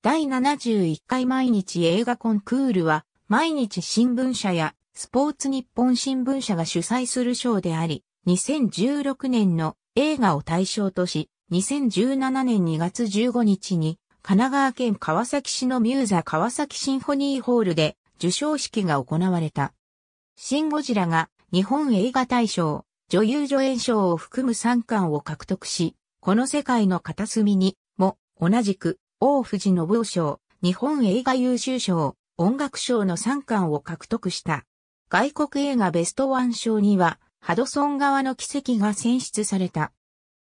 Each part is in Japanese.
第71回毎日映画コンクールは、毎日新聞社やスポーツ日本新聞社が主催する賞であり、2016年の映画を対象とし、2017年2月15日に、神奈川県川崎市のミューザ川崎シンフォニーホールで受賞式が行われた。シン・ゴジラが日本映画大賞、女優助演賞を含む3冠を獲得し、この世界の片隅にも同じく大藤信夫賞、日本映画優秀賞、音楽賞の3冠を獲得した。外国映画ベストワン賞には、ハドソン側の奇跡が選出された。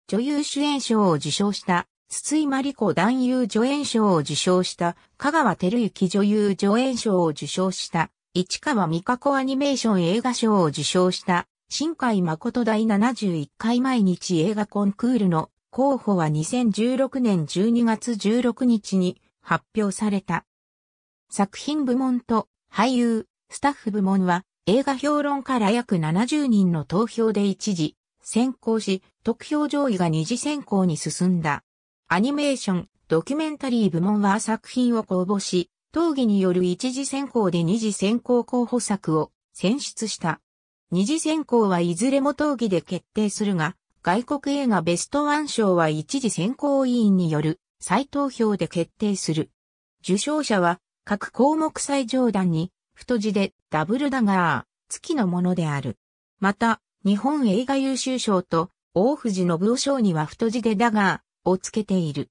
女優主演賞を受賞した、筒井真理子男優助演賞を受賞した、香川照之女優助演賞を受賞した、市川美香子アニメーション映画賞を受賞した、新海誠第71回毎日映画コンクールの候補は2016年12月16日に発表された。作品部門と俳優、スタッフ部門は映画評論から約70人の投票で一時先行し、得票上位が二次選考に進んだ。アニメーション、ドキュメンタリー部門は作品を公募し、討議による一次選考で二次選考候補作を選出した。二次選考はいずれも討議で決定するが、外国映画ベストワン賞は一時選考委員による再投票で決定する。受賞者は各項目最上段に太字でダブルダガー、付きのものである。また、日本映画優秀賞と大藤信夫賞には太字でダガーを付けている。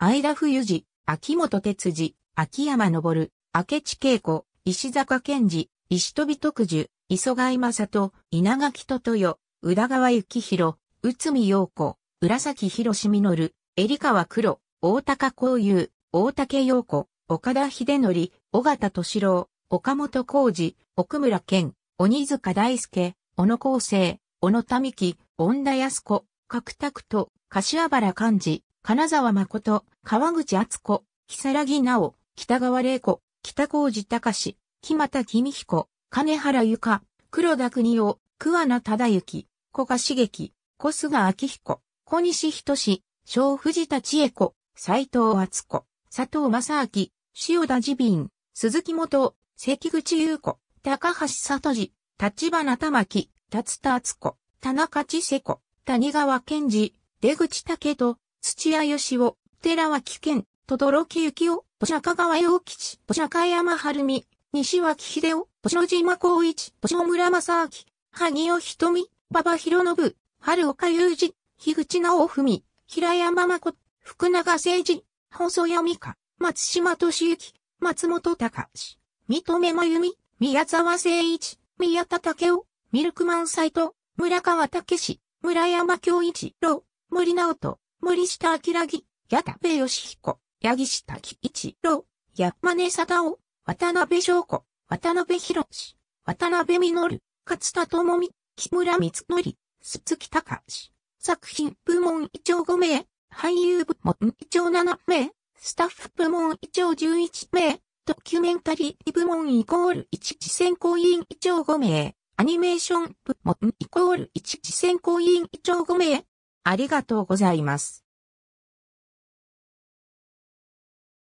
相田冬二、秋元哲二、秋山昇、明智恵子、石坂健二、石飛特樹、磯貝正人、稲垣と豊、宇田川幸宏、内海陽子、浦崎博のる、襟川黒、大高幸雄、大竹陽子、岡田秀則、尾形敏郎、岡本浩二、奥村健、鬼塚大輔、小野光生、小野民樹、恩田康子、角拓と、柏原寛治、金沢誠、川口敦子、木更木直、北川玲子、北浩二隆、木又君彦、金原由か、黒田国夫、桑名忠幸、小賀茂樹、小菅昭彦、小西仁小藤田千恵子、斎藤敦子、佐藤正明、塩田治敏、鈴木元、関口優子、高橋里治、立花玉木、達田敦子、田中千世子、谷川健二、出口武と、土屋義夫、寺脇健、轟幸夫、戸中川陽吉、戸中山晴美、西脇秀夫、星島光一、星の村正明、萩尾瞳、馬場博信、春岡雄二、樋口直文、平山真子、福永誠二、細谷美香、松島敏之、松本隆史、三め真由美、宮沢誠一、宮田武雄、ミルクマンイト、村川武史、村山京一郎、森直人、森下明義、矢田部義彦、八木下喜一郎、山根貞夫、渡辺翔子、渡辺博士、渡辺実、勝田智美、木村光則、鈴木隆史。作品部門一長5名、俳優部門一長7名、スタッフ部門一長11名、ドキュメンタリー部門イコール一次選考委員一長5名、アニメーション部門イコール一次選考委員一長5名。ありがとうございます。